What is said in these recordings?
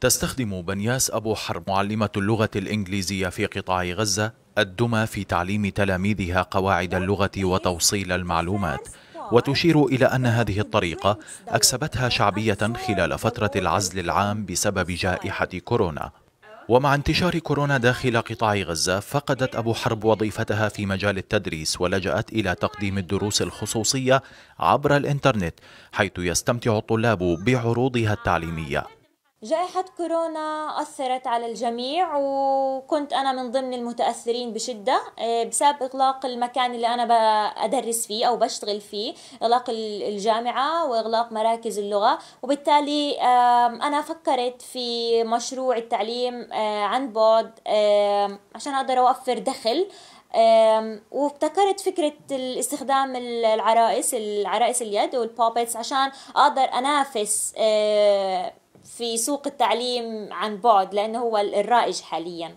تستخدم بنياس أبو حرب معلمة اللغة الإنجليزية في قطاع غزة الدمى في تعليم تلاميذها قواعد اللغة وتوصيل المعلومات وتشير إلى أن هذه الطريقة أكسبتها شعبية خلال فترة العزل العام بسبب جائحة كورونا ومع انتشار كورونا داخل قطاع غزة فقدت أبو حرب وظيفتها في مجال التدريس ولجأت إلى تقديم الدروس الخصوصية عبر الإنترنت حيث يستمتع الطلاب بعروضها التعليمية جائحة كورونا أثرت على الجميع وكنت أنا من ضمن المتأثرين بشدة آه، بسبب إغلاق المكان اللي أنا أدرس فيه أو بشتغل فيه إغلاق الجامعة وإغلاق مراكز اللغة وبالتالي أنا فكرت في مشروع التعليم آه، عن بعد عشان أقدر أوفر دخل وابتكرت فكرة استخدام العرائس العرائس اليد والبوبيتس عشان أقدر أنافس آه، في سوق التعليم عن بعد لأنه هو الرائج حاليا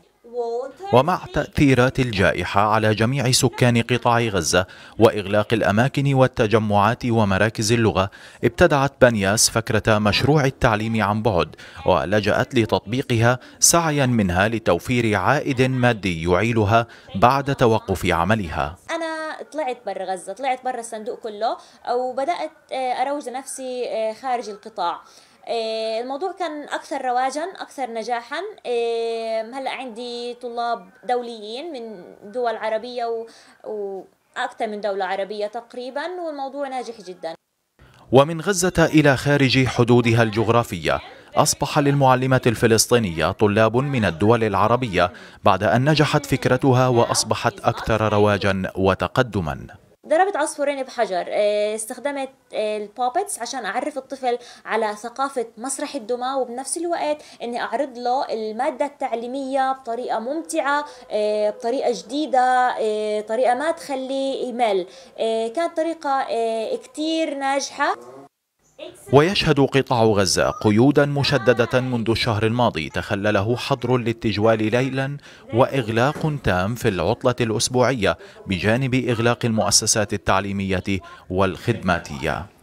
ومع تأثيرات الجائحة على جميع سكان قطاع غزة وإغلاق الأماكن والتجمعات ومراكز اللغة ابتدعت بنياس فكرة مشروع التعليم عن بعد ولجأت لتطبيقها سعيا منها لتوفير عائد مادي يعيلها بعد توقف عملها أنا طلعت برا غزة طلعت برا الصندوق كله وبدأت آه، أروج نفسي آه، خارج القطاع إيه، الموضوع كان أكثر رواجا أكثر نجاحا إيه، هلأ عندي طلاب دوليين من دول عربية وأكثر من دولة عربية تقريبا والموضوع ناجح جدا ومن غزة إلى خارج حدودها الجغرافية أصبح للمعلمة الفلسطينية طلاب من الدول العربية بعد أن نجحت فكرتها وأصبحت أكثر رواجا وتقدما ضربت عصفورين بحجر آه، استخدمت آه، البوبتس عشان اعرف الطفل على ثقافة مسرح الدمى وبنفس الوقت اني اعرض له المادة التعليمية بطريقة ممتعة آه، بطريقة جديدة طريقة ما تخليه يمل كانت طريقة كتير ناجحة ويشهد قطاع غزة قيودا مشددة منذ الشهر الماضي تخلله حظر للتجوال ليلا وإغلاق تام في العطلة الأسبوعية بجانب إغلاق المؤسسات التعليمية والخدماتية